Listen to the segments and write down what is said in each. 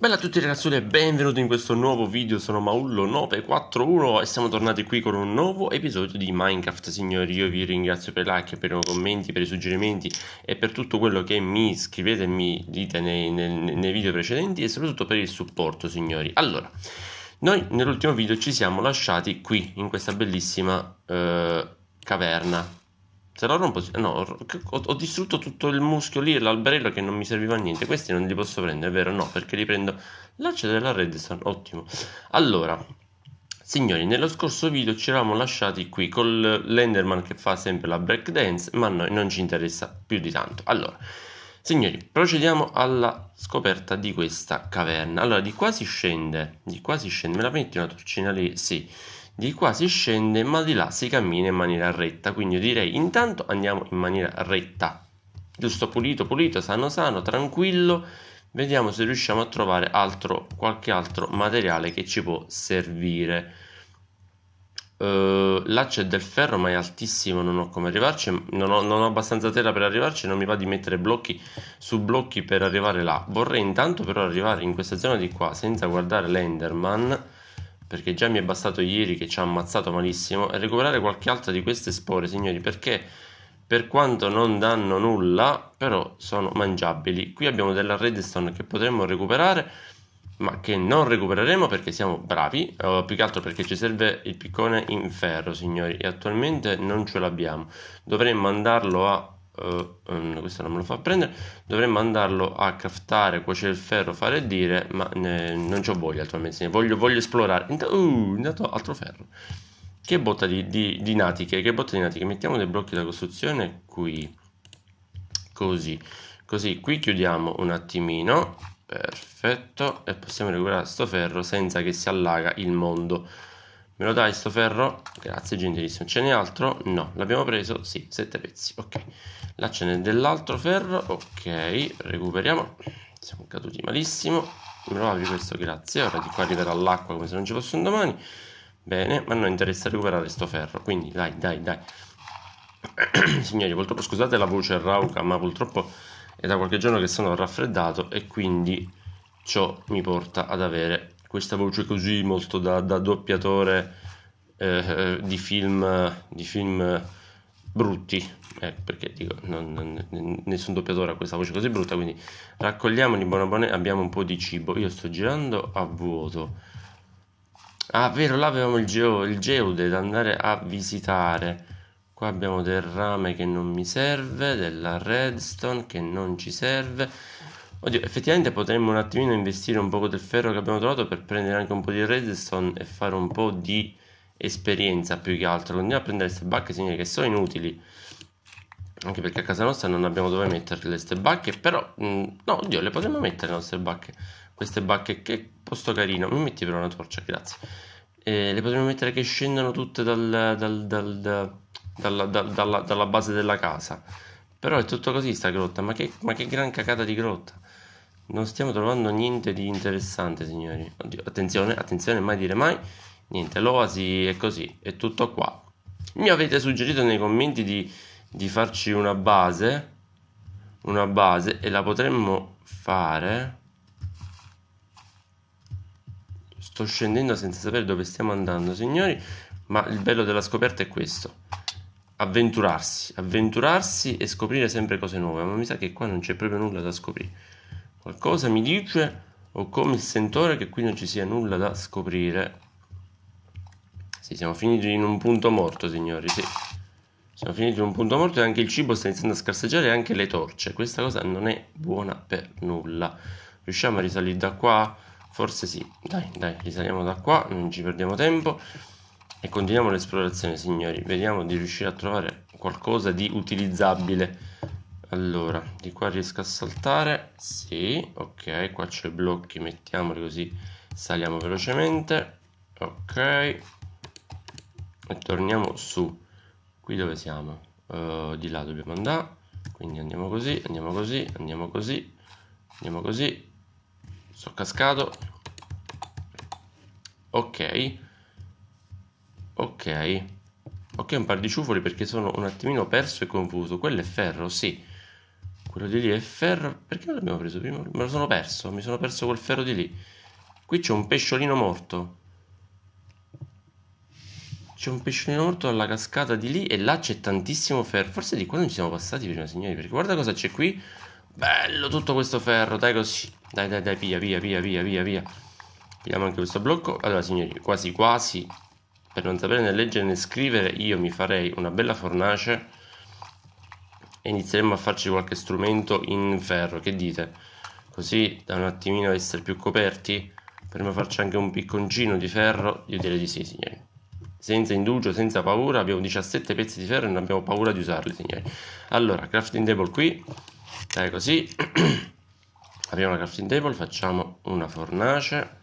Bella a tutti ragazzi e benvenuti in questo nuovo video, sono Maullo941 e siamo tornati qui con un nuovo episodio di Minecraft Signori, io vi ringrazio per i like, per i commenti, per i suggerimenti e per tutto quello che mi scrivete e mi dite nei, nei, nei video precedenti e soprattutto per il supporto signori Allora, noi nell'ultimo video ci siamo lasciati qui, in questa bellissima eh, caverna se la rompo, No, ho, distrutto tutto il muschio lì e l'alberello che non mi serviva a niente. Questi non li posso prendere, vero? No, perché li prendo... L'acciaio della redstone, ottimo. Allora, signori, nello scorso video ci eravamo lasciati qui con l'Enderman che fa sempre la breakdance, ma a noi non ci interessa più di tanto. Allora, signori, procediamo alla scoperta di questa caverna. Allora, di qua si scende, di qua si scende. Me la metti una torcina lì? Sì di qua si scende ma di là si cammina in maniera retta quindi io direi intanto andiamo in maniera retta giusto pulito pulito sano sano tranquillo vediamo se riusciamo a trovare altro, qualche altro materiale che ci può servire uh, là c'è del ferro ma è altissimo non ho come arrivarci non ho, non ho, abbastanza terra per arrivarci non mi va di mettere blocchi su blocchi per arrivare là vorrei intanto però arrivare in questa zona di qua senza guardare l'enderman perché già mi è bastato ieri che ci ha ammazzato malissimo, e recuperare qualche altra di queste spore, signori, perché per quanto non danno nulla, però sono mangiabili. Qui abbiamo della redstone che potremmo recuperare, ma che non recupereremo perché siamo bravi, eh, più che altro perché ci serve il piccone in ferro, signori, e attualmente non ce l'abbiamo. Dovremmo andarlo a uh, um, questo non me lo fa prendere dovremmo andarlo a craftare cuocere il ferro fare dire ma ne, non ho voglia attualmente tuo magazzino voglio, voglio esplorare intanto uh, intanto altro ferro che botta di, di, di natiche che botta di natiche mettiamo dei blocchi da costruzione qui così così qui chiudiamo un attimino perfetto e possiamo recuperare sto ferro senza che si allaga il mondo Me lo dai sto ferro? Grazie, gentilissimo. Ce n'è altro? No. L'abbiamo preso? Sì, sette pezzi. Ok. Là ce n'è dell'altro ferro. Ok, recuperiamo. Siamo caduti malissimo. Me lo apri questo, grazie. Ora di qua arriverà l'acqua come se non ci fosse un domani. Bene, ma non interessa recuperare sto ferro. Quindi dai, dai, dai. Signori, purtroppo scusate la voce rauca, ma purtroppo è da qualche giorno che sono raffreddato e quindi ciò mi porta ad avere questa voce così molto da, da doppiatore eh, di film, di film brutti, eh, perché dico, non, non, nessun doppiatore ha questa voce così brutta, quindi raccogliamo di buona buona, abbiamo un po' di cibo, io sto girando a vuoto. Ah, vero, là avevamo il, geo, il geode da andare a visitare. Qua abbiamo del rame che non mi serve, della redstone che non ci serve. Oddio, effettivamente potremmo un attimino investire un poco del ferro che abbiamo trovato per prendere anche un po' di redstone e fare un po' di esperienza più che altro. Andiamo a prendere queste bacche, significa che sono inutili. Anche perché a casa nostra non abbiamo dove mettere queste bacche, però... Mh, mm, no, oddio, le potremmo mettere le nostre bacche. Queste bacche, che posto carino. Mi metti però una torcia, grazie. Eh, le potremmo mettere che scendono tutte dal, dal, dal, dalla, dalla base della casa però è tutto così sta grotta, ma che, ma che gran cacata di grotta. Non stiamo trovando niente di interessante, signori. Oddio, attenzione, attenzione, mai dire mai. Niente, l'oasi è così, è tutto qua. Mi avete suggerito nei commenti di, di farci una base, una base, e la potremmo fare. Sto scendendo senza sapere dove stiamo andando, signori, ma il bello della scoperta è questo avventurarsi, avventurarsi e scoprire sempre cose nuove, ma mi sa che qua non c'è proprio nulla da scoprire. Qualcosa mi dice, ho come il sentore che qui non ci sia nulla da scoprire. Sì, siamo finiti in un punto morto, signori, sì. Siamo finiti in un punto morto e anche il cibo sta iniziando a scarseggiare e anche le torce. Questa cosa non è buona per nulla. Riusciamo a risalire da qua? Forse sì. Dai, dai, risaliamo da qua, non ci perdiamo tempo. E continuiamo l'esplorazione, signori. Vediamo di riuscire a trovare qualcosa di utilizzabile. Allora, di qua riesco a saltare. Sì, ok, qua c'è i blocchi, mettiamoli così saliamo velocemente. Ok. E torniamo su. Qui dove siamo? Uh, di là dobbiamo andare. Quindi andiamo così, andiamo così, andiamo così, andiamo così. Sono cascato. Ok. Ok. Ok, un par di ciufoli perché sono un attimino perso e confuso. Quello è ferro, sì. Quello di lì è ferro. Perché non l'abbiamo preso prima? Me lo sono perso. Mi sono perso quel ferro di lì. Qui c'è un pesciolino morto. C'è un pesciolino morto alla cascata di lì e là c'è tantissimo ferro. Forse di qua non ci siamo passati prima, signori. Perché guarda cosa c'è qui. Bello tutto questo ferro. Dai così. Dai, dai, dai, via, via, via, via, via, via. Vediamo anche questo blocco. Allora, signori, quasi quasi per non sapere né leggere né scrivere, io mi farei una bella fornace e inizieremmo a farci qualche strumento in ferro, che dite? Così da un attimino essere più coperti, potremmo farci anche un picconcino di ferro, io direi di sì, signori. Senza indugio, senza paura, abbiamo 17 pezzi di ferro e non abbiamo paura di usarli, signori. Allora, crafting table qui, dai così, apriamo la crafting table, facciamo una fornace,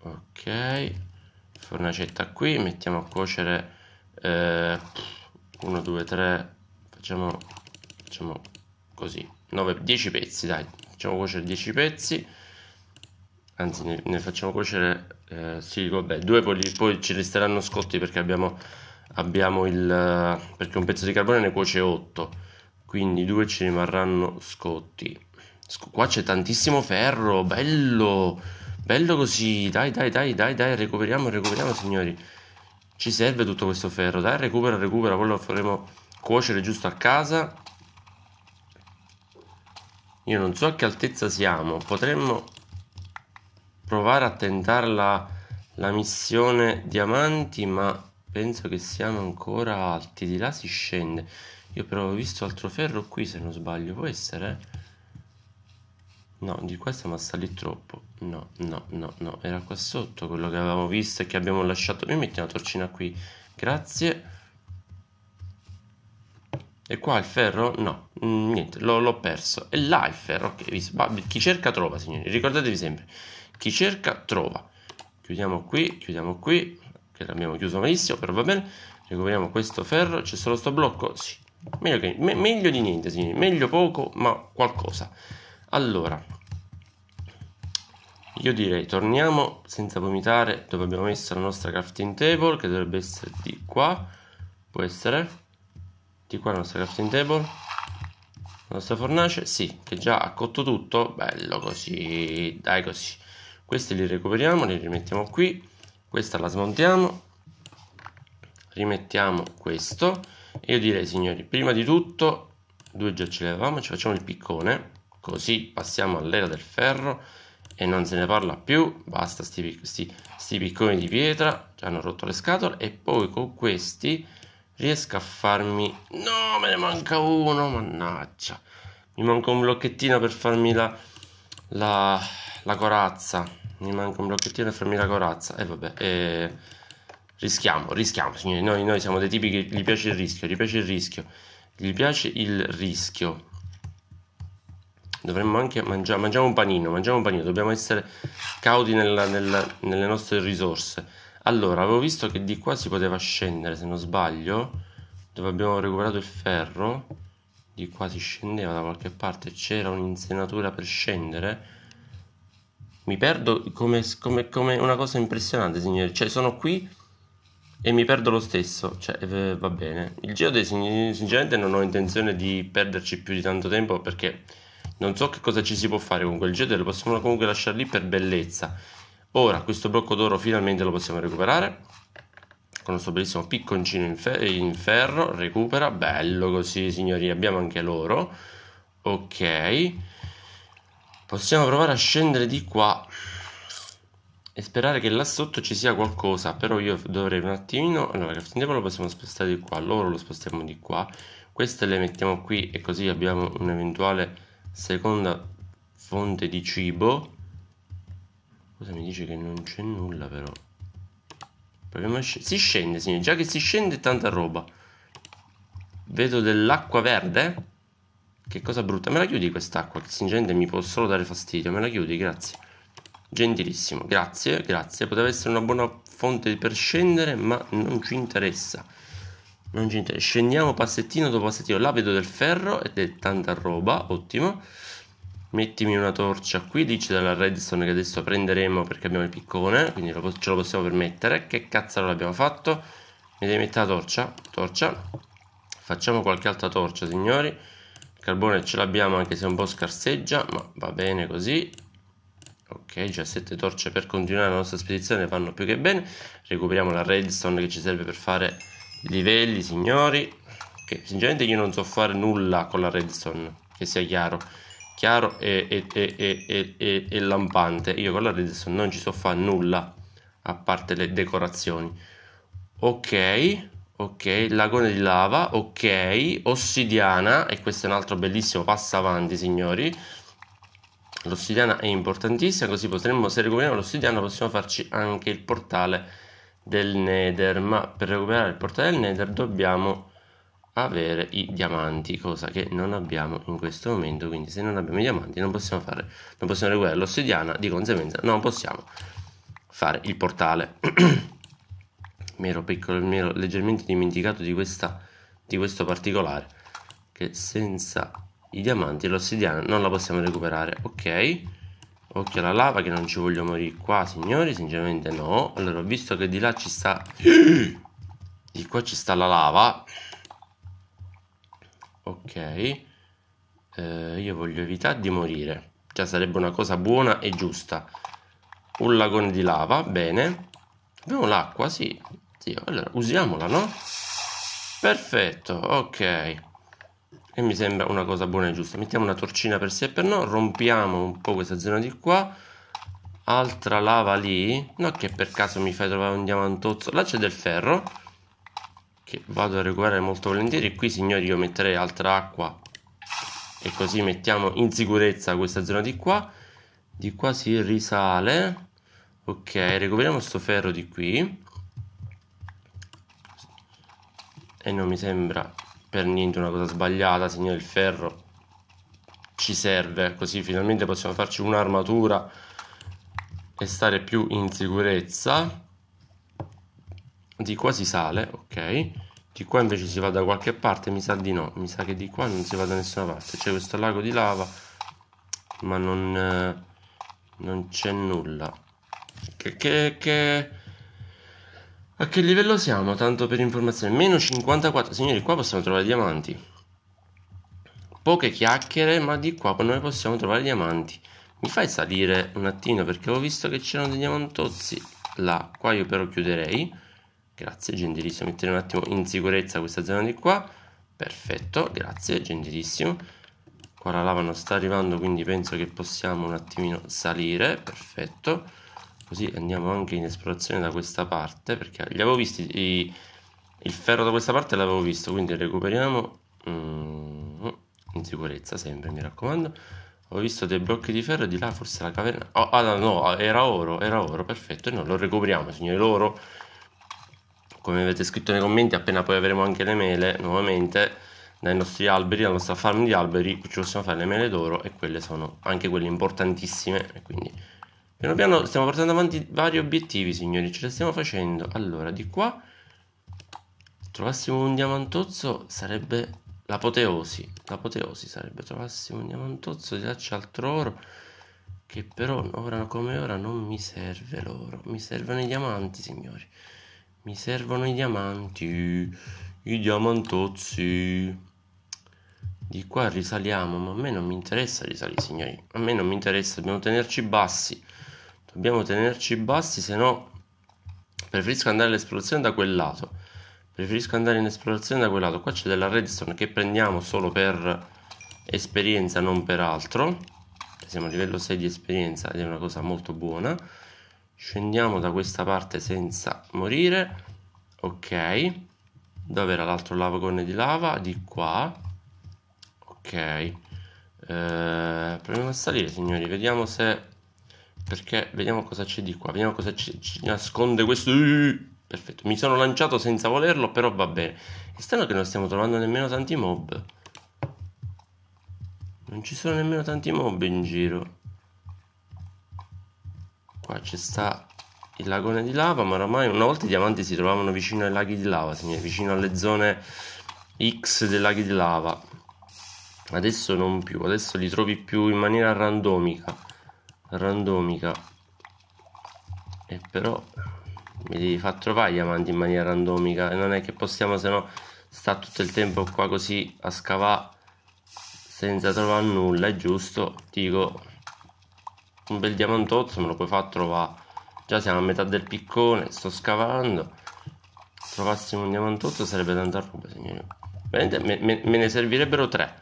ok, fornacetta qui mettiamo a cuocere eh, 1 2 3 facciamo, facciamo così 9 10 pezzi dai facciamo cuocere 10 pezzi anzi ne, ne facciamo cuocere eh, sì vabbè due poi, poi, ci resteranno scotti perché abbiamo abbiamo il perché un pezzo di carbone ne cuoce 8 quindi due ci rimarranno scotti qua c'è tantissimo ferro bello Bello così, dai, dai, dai, dai, dai, recuperiamo, recuperiamo signori. Ci serve tutto questo ferro, dai, recupera, recupera, poi lo faremo cuocere giusto a casa. Io non so a che altezza siamo, potremmo provare a tentare la, la missione diamanti, ma penso che siamo ancora alti, di là si scende. Io però ho visto altro ferro qui se non sbaglio, può essere? Eh? No, di qua siamo assali troppo. No, no, no, no. Era qua sotto quello che avevamo visto e che abbiamo lasciato. Mi metti una torcina qui. Grazie. E qua il ferro? No, mm, niente, l'ho perso. E là il ferro, ok. Ma chi cerca trova, signori. Ricordatevi sempre. Chi cerca trova. Chiudiamo qui, chiudiamo qui. Che l'abbiamo chiuso malissimo, però va bene. Recuperiamo questo ferro. C'è solo sto blocco? Sì. Meglio, che, me, meglio di niente, signori. Meglio poco, ma qualcosa allora io direi torniamo senza vomitare dove abbiamo messo la nostra crafting table che dovrebbe essere di qua può essere di qua la nostra crafting table la nostra fornace sì che già ha cotto tutto bello così dai così questi li recuperiamo li rimettiamo qui questa la smontiamo rimettiamo questo E io direi signori prima di tutto due già ce l'avevamo ci facciamo il piccone così passiamo all'era del ferro e non se ne parla più, basta sti, sti, sti picconi di pietra, ci hanno rotto le scatole e poi con questi riesco a farmi... No, me ne manca uno, mannaggia! Mi manca un blocchettino per farmi la, la, la corazza, mi manca un blocchettino per farmi la corazza, e eh, vabbè, eh, rischiamo, rischiamo, signori, noi, noi siamo dei tipi che gli piace il rischio, gli piace il rischio, gli piace il rischio, dovremmo anche mangiare, mangiamo un panino, mangiamo un panino, dobbiamo essere cauti nella, nella, nelle nostre risorse. Allora, avevo visto che di qua si poteva scendere, se non sbaglio, dove abbiamo recuperato il ferro, di qua si scendeva da qualche parte, c'era un'insenatura per scendere. Mi perdo come, come, come una cosa impressionante, signori. Cioè, sono qui e mi perdo lo stesso, cioè eh, va bene. Il geode sinceramente non ho intenzione di perderci più di tanto tempo perché non so che cosa ci si può fare con quel gesso, lo possiamo comunque lasciare lì per bellezza. Ora questo blocco d'oro finalmente lo possiamo recuperare. Con il suo bellissimo picconcino in, fer in ferro, recupera, bello così signori, abbiamo anche l'oro. Ok. Possiamo provare a scendere di qua e sperare che là sotto ci sia qualcosa, però io dovrei un attimino... Allora, crafting table lo possiamo spostare di qua, l'oro lo spostiamo di qua, queste le mettiamo qui e così abbiamo un eventuale Seconda fonte di cibo. Cosa mi dice che non c'è nulla però? Proviamo sc si scende, signore. Già che si scende tanta roba. Vedo dell'acqua verde. Che cosa brutta. Me la chiudi quest'acqua che sinceramente mi può solo dare fastidio. Me la chiudi, grazie. Gentilissimo, grazie, grazie. Poteva essere una buona fonte per scendere, ma non ci interessa non ci interessa. Scendiamo passettino dopo passettino. Là vedo del ferro ed è tanta roba, ottimo. Mettimi una torcia qui, dice della redstone che adesso prenderemo perché abbiamo il piccone, quindi lo, ce lo possiamo permettere. Che cazzo l'abbiamo fatto? Mi devi mettere la torcia? Torcia. Facciamo qualche altra torcia, signori. Il carbone ce l'abbiamo anche se un po' scarseggia, ma va bene così. Ok, già sette torce per continuare la nostra spedizione, fanno più che bene. Recuperiamo la redstone che ci serve per fare livelli signori che sinceramente io non so fare nulla con la redstone che sia chiaro chiaro e, e, e, e lampante io con la redstone non ci so fare nulla a parte le decorazioni ok ok lagone di lava ok ossidiana e questo è un altro bellissimo passo avanti signori l'ossidiana è importantissima così potremmo se recuperiamo l'ossidiana possiamo farci anche il portale del Nether, ma per recuperare il portale del Nether dobbiamo avere i diamanti, cosa che non abbiamo in questo momento, quindi se non abbiamo i diamanti non possiamo fare, non possiamo recuperare l'ossidiana, di conseguenza non possiamo fare il portale. mi, ero piccolo, mi ero leggermente dimenticato di, questa, di questo particolare, che senza i diamanti l'ossidiana non la possiamo recuperare, ok? Occhio alla lava che non ci voglio morire qua, signori, sinceramente no. Allora, visto che di là ci sta... Di qua ci sta la lava. Ok. Eh, io voglio evitare di morire. Già sarebbe una cosa buona e giusta. Un lagone di lava, bene. Abbiamo l'acqua, sì. sì. Allora, usiamola, no? Perfetto, ok e mi sembra una cosa buona e giusta mettiamo una torcina per sé e per no rompiamo un po' questa zona di qua altra lava lì no che per caso mi fai trovare un diamantozzo là c'è del ferro che vado a recuperare molto volentieri qui signori io metterei altra acqua e così mettiamo in sicurezza questa zona di qua di qua si risale ok recuperiamo sto ferro di qui e non mi sembra per niente una cosa sbagliata, signore il ferro ci serve, così finalmente possiamo farci un'armatura e stare più in sicurezza. Di qua si sale, ok. Di qua invece si va da qualche parte, mi sa di no, mi sa che di qua non si va da nessuna parte. C'è questo lago di lava, ma non, eh, non c'è nulla. Che, che, che, a che livello siamo? Tanto per informazione. Meno 54. Signori, qua possiamo trovare diamanti. Poche chiacchiere, ma di qua noi possiamo trovare diamanti. Mi fai salire un attimo perché avevo visto che c'erano dei diamantozzi là. Qua io però chiuderei. Grazie, gentilissimo. Mettere un attimo in sicurezza questa zona di qua. Perfetto, grazie, gentilissimo. Qua la lava non sta arrivando, quindi penso che possiamo un attimino salire. Perfetto così andiamo anche in esplorazione da questa parte perché li avevo visti i, il ferro da questa parte l'avevo visto quindi recuperiamo mm, in sicurezza sempre mi raccomando ho visto dei blocchi di ferro di là forse la caverna oh, ah no, era oro era oro perfetto e noi lo recuperiamo signori l'oro come avete scritto nei commenti appena poi avremo anche le mele nuovamente dai nostri alberi, dalla nostra farm di alberi, ci possiamo fare le mele d'oro e quelle sono anche quelle importantissime, quindi Piano piano stiamo portando avanti vari obiettivi, signori. Ce la stiamo facendo. Allora, di qua trovassimo un diamantozzo sarebbe l'apoteosi. L'apoteosi sarebbe trovassimo un diamantozzo di là c'è altro oro che però ora come ora non mi serve l'oro. Mi servono i diamanti, signori. Mi servono i diamanti. I diamantozzi. Di qua risaliamo, ma a me non mi interessa risalire, signori. A me non mi interessa, dobbiamo tenerci bassi. Dobbiamo tenerci bassi, se no preferisco andare all'esplorazione da quel lato. Preferisco andare in esplorazione da quel lato. Qua c'è della redstone che prendiamo solo per esperienza, non per altro. Siamo a livello 6 di esperienza ed è una cosa molto buona. Scendiamo da questa parte senza morire. Ok. Dove era l'altro lavagone di lava? Di qua ok eh, proviamo a salire signori vediamo se perché vediamo cosa c'è di qua vediamo cosa ci, nasconde questo perfetto mi sono lanciato senza volerlo però va bene è strano che non stiamo trovando nemmeno tanti mob non ci sono nemmeno tanti mob in giro qua c'è sta il lagone di lava ma oramai una volta i diamanti si trovavano vicino ai laghi di lava signori, vicino alle zone X dei laghi di lava adesso non più adesso li trovi più in maniera randomica randomica e però mi devi far trovare gli amanti in maniera randomica e non è che possiamo se no sta tutto il tempo qua così a scavare senza trovare nulla è giusto dico un bel diamantozzo me lo puoi far trovare già siamo a metà del piccone sto scavando trovassimo un diamantozzo sarebbe tanta roba signori me, me, me ne servirebbero tre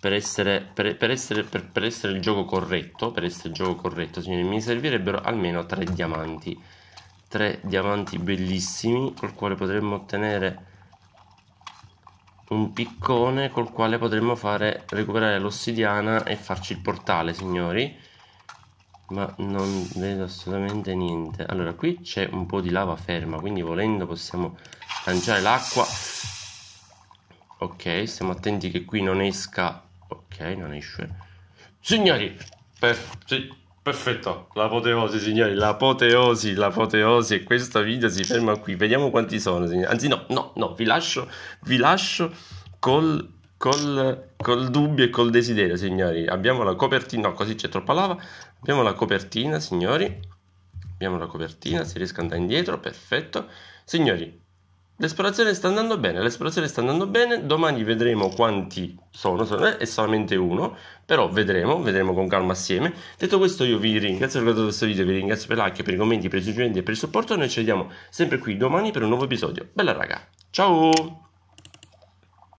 per essere, per, per essere, per, per, essere il gioco corretto, per essere il gioco corretto, signori, mi servirebbero almeno tre diamanti. Tre diamanti bellissimi col quale potremmo ottenere un piccone col quale potremmo fare recuperare l'ossidiana e farci il portale, signori. Ma non vedo assolutamente niente. Allora, qui c'è un po' di lava ferma, quindi volendo possiamo lanciare l'acqua. Ok, stiamo attenti che qui non esca Ok, non esce. Signori, per, sì, perfetto, l'apoteosi signori, l'apoteosi, l'apoteosi e questo video si ferma qui. Vediamo quanti sono, signori. Anzi no, no, no, vi lascio, vi lascio col... Col, col, dubbio e col desiderio, signori. Abbiamo la copertina, no, così c'è troppa lava. Abbiamo la copertina, signori. Abbiamo la copertina, si riesco ad andare indietro, perfetto. Signori, L'esplorazione sta andando bene, l'esplorazione sta andando bene, domani vedremo quanti sono, è solamente uno, però vedremo, vedremo con calma assieme. Detto questo io vi ringrazio per aver guardato questo video, vi ringrazio per like, per i commenti, per i suggerimenti e per il supporto, noi ci vediamo sempre qui domani per un nuovo episodio. Bella raga, ciao!